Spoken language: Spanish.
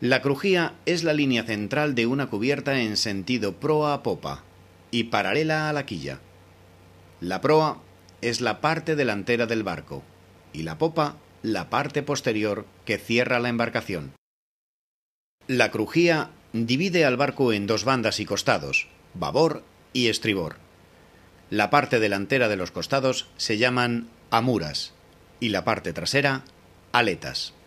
La crujía es la línea central de una cubierta en sentido proa a popa y paralela a la quilla. La proa es la parte delantera del barco y la popa la parte posterior que cierra la embarcación. La crujía divide al barco en dos bandas y costados, babor y estribor. La parte delantera de los costados se llaman amuras y la parte trasera aletas.